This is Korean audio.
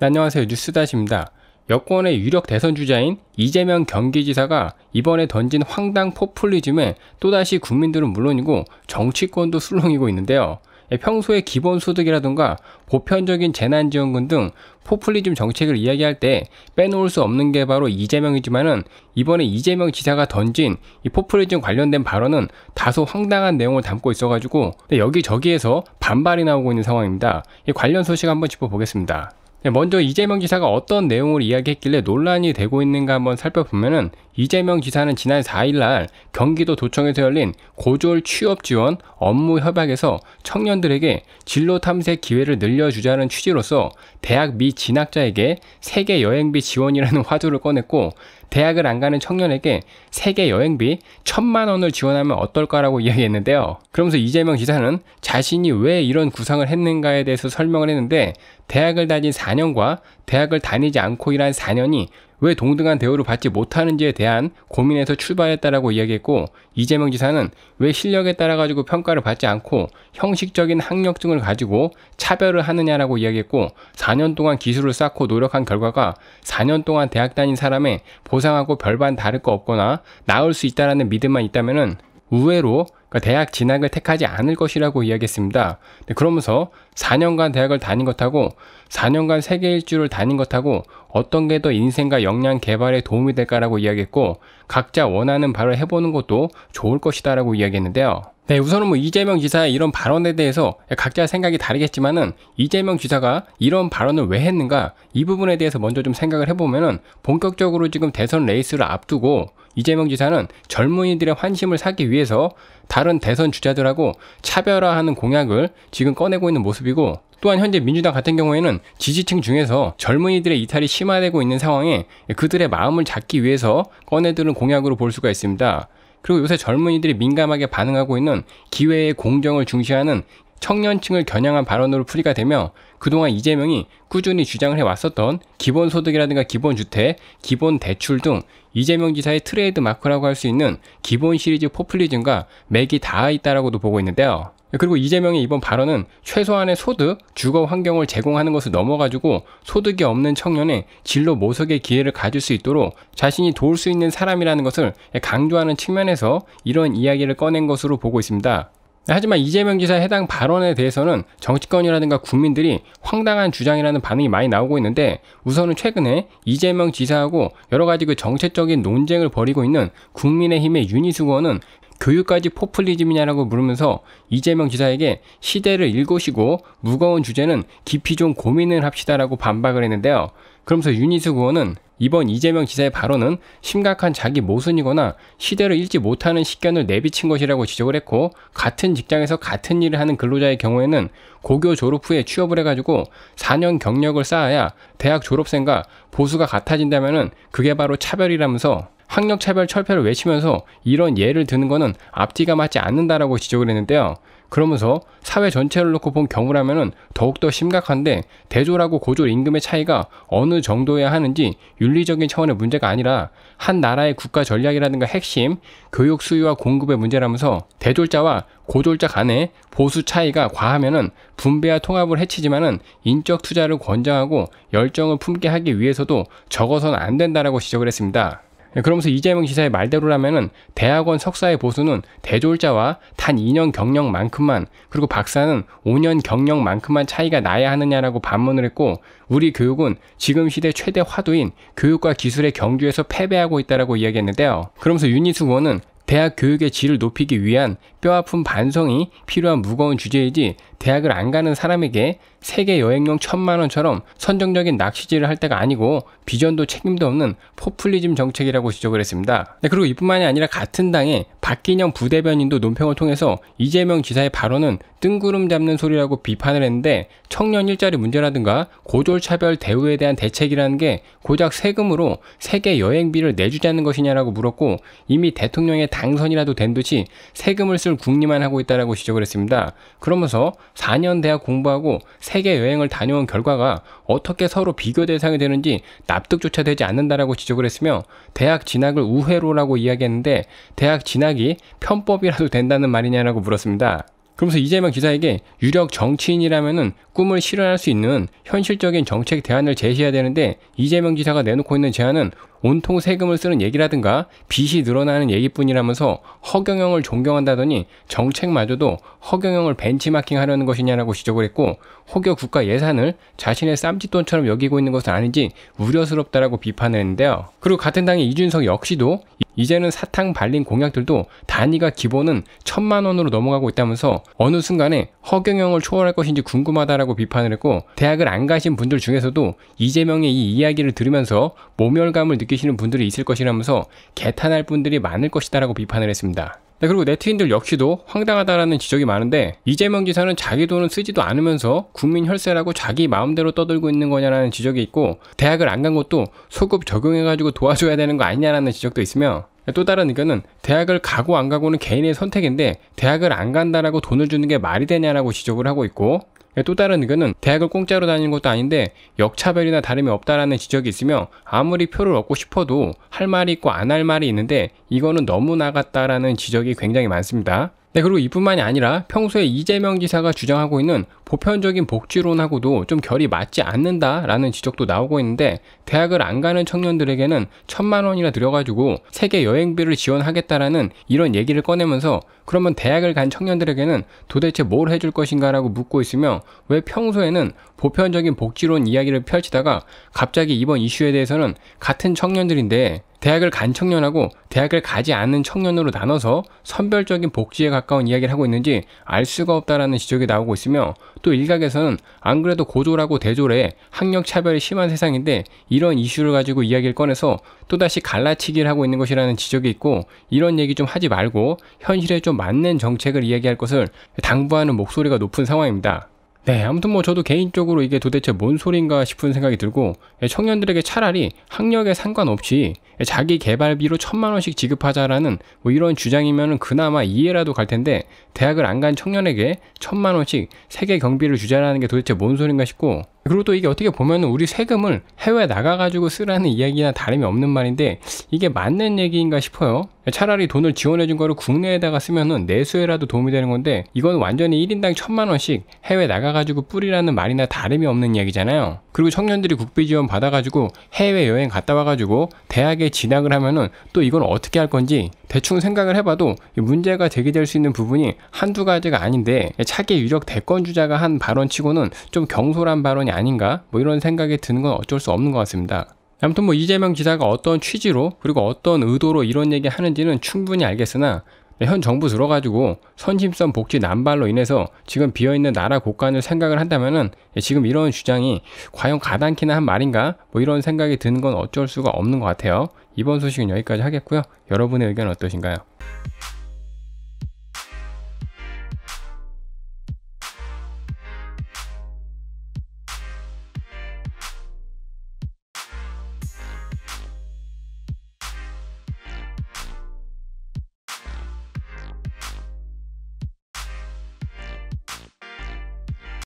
네, 안녕하세요. 뉴스다시입니다. 여권의 유력 대선 주자인 이재명 경기지사가 이번에 던진 황당 포퓰리즘에 또다시 국민들은 물론이고 정치권도 술렁이고 있는데요. 예, 평소에 기본소득이라든가 보편적인 재난지원금 등 포퓰리즘 정책을 이야기할 때 빼놓을 수 없는 게 바로 이재명이지만은 이번에 이재명 지사가 던진 이 포퓰리즘 관련된 발언은 다소 황당한 내용을 담고 있어가지고 네, 여기저기에서 반발이 나오고 있는 상황입니다. 관련 소식 한번 짚어보겠습니다. 예, 먼저 이재명 기사가 어떤 내용을 이야기했길래 논란이 되고 있는가 한번 살펴보면은 이재명 기사는 지난 4일날 경기도 도청에서 열린 고졸 취업 지원 업무 협약에서 청년들에게 진로 탐색 기회를 늘려주자는 취지로서 대학 미 진학자에게 세계 여행비 지원이라는 화두를 꺼냈고 대학을 안 가는 청년에게 세계 여행비 천만 원을 지원하면 어떨까라고 이야기했는데요. 그러면서 이재명 기사는 자신이 왜 이런 구상을 했는가에 대해서 설명을 했는데 대학을 다닌 4년과 대학을 다니지 않고 일한 4년이 왜 동등한 대우를 받지 못하는지에 대한 고민에서 출발했다라고 이야기했고 이재명 지사는 왜 실력에 따라 가지고 평가를 받지 않고 형식적인 학력 증을 가지고 차별을 하느냐라고 이야기했고 4년 동안 기술을 쌓고 노력한 결과가 4년 동안 대학 다닌 사람의 보상하고 별반 다를 거 없거나 나을 수 있다라는 믿음만 있다면은 의외로 그러니까 대학 진학을 택하지 않을 것이라고 이야기했습니다. 네, 그러면서 4년간 대학을 다닌 것하고 4년간 세계 일주를 다닌 것하고 어떤 게 더 인생과 역량 개발에 도움이 될까라고 이야기했고 각자 원하는 바를 해보는 것도 좋을 것이다라고 이야기했는데요. 네, 우선은 뭐 이재명 지사의 이런 발언에 대해서 각자 생각이 다르겠지만은 이재명 지사가 이런 발언을 왜 했는가 이 부분에 대해서 먼저 좀 생각을 해보면은 본격적으로 지금 대선 레이스를 앞두고 이재명 지사는 젊은이들의 환심을 사기 위해서 다른 대선 주자들하고 차별화하는 공약을 지금 꺼내고 있는 모습이고 또한 현재 민주당 같은 경우에는 지지층 중에서 젊은이들의 이탈이 심화되고 있는 상황에 그들의 마음을 잡기 위해서 꺼내드는 공약으로 볼 수가 있습니다. 그리고 요새 젊은이들이 민감하게 반응하고 있는 기회의 공정을 중시하는 청년층을 겨냥한 발언으로 풀이가 되며 그동안 이재명이 꾸준히 주장을 해왔었던 기본소득이라든가 기본주택, 기본대출 등 이재명 지사의 트레이드 마크라고 할 수 있는 기본 시리즈 포퓰리즘과 맥이 닿아 있다라고도 보고 있는데요. 그리고 이재명의 이번 발언은 최소한의 소득, 주거 환경을 제공하는 것을 넘어가지고 소득이 없는 청년의 진로 모석의 기회를 가질 수 있도록 자신이 도울 수 있는 사람이라는 것을 강조하는 측면에서 이런 이야기를 꺼낸 것으로 보고 있습니다. 하지만 이재명 지사의 해당 발언에 대해서는 정치권이라든가 국민들이 황당한 주장이라는 반응이 많이 나오고 있는데 우선은 최근에 이재명 지사하고 여러 가지 그 정체적인 논쟁을 벌이고 있는 국민의힘의 윤희숙 의원은 교육까지 포퓰리즘이냐라고 물으면서 이재명 지사에게 시대를 일고시고 무거운 주제는 깊이 좀 고민을 합시다라고 반박을 했는데요. 그러면서 윤희숙 의원은 이번 이재명 지사의 발언은 심각한 자기 모순이거나 시대를 읽지 못하는 식견을 내비친 것이라고 지적을 했고 같은 직장에서 같은 일을 하는 근로자의 경우에는 고교 졸업 후에 취업을 해가지고 4년 경력을 쌓아야 대학 졸업생과 보수가 같아진다면 그게 바로 차별이라면서 학력차별 철폐를 외치면서 이런 예를 드는 거는 앞뒤가 맞지 않는다라고 지적을 했는데요. 그러면서 사회 전체를 놓고 본 경우라면 더욱더 심각한데 대졸하고 고졸 임금의 차이가 어느 정도여야 하는지 윤리적인 차원의 문제가 아니라 한 나라의 국가 전략이라든가 핵심, 교육 수요와 공급의 문제라면서 대졸자와 고졸자 간의 보수 차이가 과하면은 분배와 통합을 해치지만은 인적 투자를 권장하고 열정을 품게 하기 위해서도 적어선 안 된다라고 지적을 했습니다. 예, 그러면서 이재명 지사의 말대로라면은 대학원 석사의 보수는 대졸자와 단 2년 경력만큼만 그리고 박사는 5년 경력만큼만 차이가 나야 하느냐라고 반문을 했고 우리 교육은 지금 시대 최대 화두인 교육과 기술의 경주에서 패배하고 있다라고 이야기했는데요. 그러면서 유니스 의원은 대학 교육의 질을 높이기 위한 뼈아픈 반성이 필요한 무거운 주제이지 대학을 안 가는 사람에게 세계 여행용 천만원처럼 선정적인 낚시질을 할 때가 아니고 비전도 책임도 없는 포퓰리즘 정책이라고 지적을 했습니다. 네, 그리고 이뿐만이 아니라 같은 당의 박기영 부대변인도 논평을 통해서 이재명 지사의 발언은 뜬구름 잡는 소리라고 비판을 했는데 청년 일자리 문제라든가 고졸차별 대우에 대한 대책이라는 게 고작 세금으로 세계 여행비를 내주자는 것이냐라고 물었고 이미 대통령의 당선이라도 된 듯이 세금을 쓸 기술 국리만 하고 있다라고 지적을 했습니다. 그러면서 4년 대학 공부하고 세계 여행을 다녀온 결과가 어떻게 서로 비교 대상이 되는지 납득조차 되지 않는다라고 지적을 했으며 대학 진학을 우회로라고 이야기했는데 대학 진학이 편법이라도 된다는 말이냐라고 물었습니다. 그러면서 이재명 기자에게 유력 정치인이라면 꿈을 실현할 수 있는 현실적인 정책 대안을 제시해야 되는데 이재명 기자가 내놓고 있는 제안은 온통 세금을 쓰는 얘기라든가 빚이 늘어나는 얘기뿐이라면서 허경영을 존경한다더니 정책마저도 허경영을 벤치마킹하려는 것이냐라고 지적을 했고 혹여 국가 예산을 자신의 쌈짓돈처럼 여기고 있는 것은 아닌지 우려스럽다라고 비판을 했는데요. 그리고 같은 당의 이준석 역시도 이제는 사탕 발린 공약들도 단위가 기본은 천만 원으로 넘어가고 있다면서 어느 순간에 허경영을 초월할 것인지 궁금하다라고 비판을 했고 대학을 안 가신 분들 중에서도 이재명의 이 이야기를 들으면서 모멸감을 느끼 느끼시는 분들이 있을 것이라면서 개탄할 분들이 많을 것이다라고 비판을 했습니다. 네, 그리고 네티인들 역시도 황당하다라는 지적이 많은데 이재명 지사는 자기 돈은 쓰지도 않으면서 국민 혈세라고 자기 마음대로 떠들고 있는 거냐라는 지적이 있고 대학을 안 간 것도 소급 적용해가지고 도와줘야 되는 거 아니냐라는 지적도 있으며 네, 또 다른 의견은 대학을 가고 안 가고는 개인의 선택인데 대학을 안 간다라고 돈을 주는 게 말이 되냐라고 지적을 하고 있고 예, 또 다른 의견은 대학을 공짜로 다니는 것도 아닌데 역차별이나 다름이 없다라는 지적이 있으며 아무리 표를 얻고 싶어도 할 말이 있고 안 할 말이 있는데 이거는 너무 나갔다라는 지적이 굉장히 많습니다. 네, 그리고 이뿐만이 아니라 평소에 이재명 지사가 주장하고 있는 보편적인 복지론하고도 좀 결이 맞지 않는다라는 지적도 나오고 있는데 대학을 안 가는 청년들에게는 천만 원이나 들여가지고 세계 여행비를 지원하겠다라는 이런 얘기를 꺼내면서 그러면 대학을 간 청년들에게는 도대체 뭘 해줄 것인가라고 묻고 있으며 왜 평소에는 보편적인 복지론 이야기를 펼치다가 갑자기 이번 이슈에 대해서는 같은 청년들인데 대학을 간 청년하고 대학을 가지 않는 청년으로 나눠서 선별적인 복지에 가까운 이야기를 하고 있는지 알 수가 없다라는 지적이 나오고 있으며 또 일각에서는 안 그래도 고졸하고 대졸에 학력 차별이 심한 세상인데 이런 이슈를 가지고 이야기를 꺼내서 또다시 갈라치기를 하고 있는 것이라는 지적이 있고 이런 얘기 좀 하지 말고 현실에 좀 맞는 정책을 이야기할 것을 당부하는 목소리가 높은 상황입니다. 네, 아무튼 뭐 저도 개인적으로 이게 도대체 뭔 소린가 싶은 생각이 들고 예, 청년들에게 차라리 학력에 상관없이 예, 자기 개발비로 천만 원씩 지급하자라는 뭐 이런 주장이면 그나마 이해라도 갈 텐데 대학을 안 간 청년에게 천만 원씩 세계 경비를 주자라는 게 도대체 뭔 소린가 싶고 그리고 또 이게 어떻게 보면 우리 세금을 해외 나가가지고 쓰라는 이야기나 다름이 없는 말인데 이게 맞는 얘기인가 싶어요. 차라리 돈을 지원해준 거를 국내에다가 쓰면은 내수에라도 도움이 되는 건데 이건 완전히 1인당 천만 원씩 해외 나가가지고 뿌리라는 말이나 다름이 없는 이야기잖아요. 그리고 청년들이 국비 지원 받아가지고 해외 여행 갔다 와가지고 대학에 진학을 하면은 또 이건 어떻게 할 건지 대충 생각을 해봐도 문제가 제기될 수 있는 부분이 한두 가지가 아닌데 차기 유력 대권 주자가 한 발언치고는 좀 경솔한 발언이 사건이 아닌가 뭐 이런 생각이 드는 건 어쩔 수 없는 것 같습니다. 아무튼 뭐 이재명 지사가 어떤 취지로 그리고 어떤 의도로 이런 얘기 하는지는 충분히 알겠으나 현 정부 들어가지고 선심성 복지 남발로 인해서 지금 비어있는 나라 곳간을 생각을 한다면은 지금 이런 주장이 과연 가당키나 한 말인가 뭐 이런 생각이 드는 건 어쩔 수가 없는 것 같아요. 이번 소식은 여기까지 하겠고요. 여러분의 의견 어떠신가요?